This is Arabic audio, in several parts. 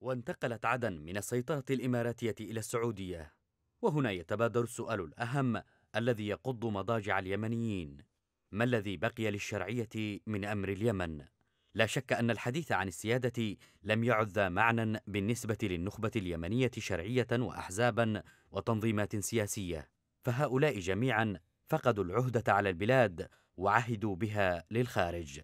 وانتقلت عدن من السيطرة الإماراتية إلى السعودية وهنا يتبادر السؤال الأهم الذي يقض مضاجع اليمنيين ما الذي بقي للشرعية من أمر اليمن؟ لا شك أن الحديث عن السيادة لم يعد ذا معنى بالنسبة للنخبة اليمنية شرعية وأحزابا وتنظيمات سياسية فهؤلاء جميعا فقدوا العهدة على البلاد وعهدوا بها للخارج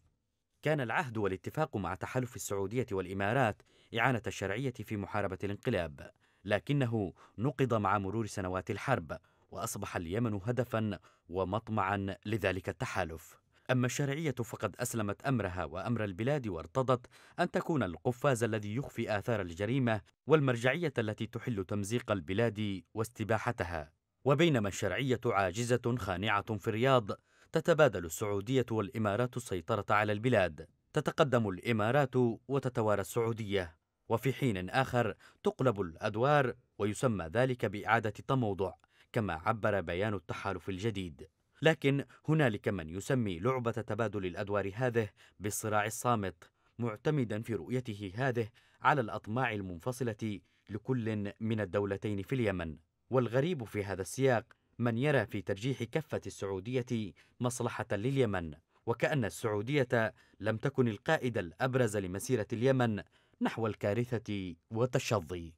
كان العهد والاتفاق مع تحالف السعودية والإمارات إعانة الشرعية في محاربة الانقلاب لكنه نقض مع مرور سنوات الحرب وأصبح اليمن هدفا ومطمعا لذلك التحالف أما الشرعية فقد أسلمت أمرها وأمر البلاد وارتضت أن تكون القفاز الذي يخفي آثار الجريمة والمرجعية التي تحل تمزيق البلاد واستباحتها وبينما الشرعية عاجزة خانعة في الرياض تتبادل السعودية والإمارات السيطرة على البلاد تتقدم الإمارات وتتوارى السعودية وفي حين آخر تقلب الأدوار ويسمى ذلك بإعادة التموضع كما عبر بيان التحالف الجديد لكن هنالك من يسمي لعبة تبادل الأدوار هذه بالصراع الصامت معتمدا في رؤيته هذه على الأطماع المنفصلة لكل من الدولتين في اليمن والغريب في هذا السياق من يرى في ترجيح كفة السعودية مصلحة لليمن وكأن السعودية لم تكن القائد الأبرز لمسيرة اليمن نحو الكارثة والتشظي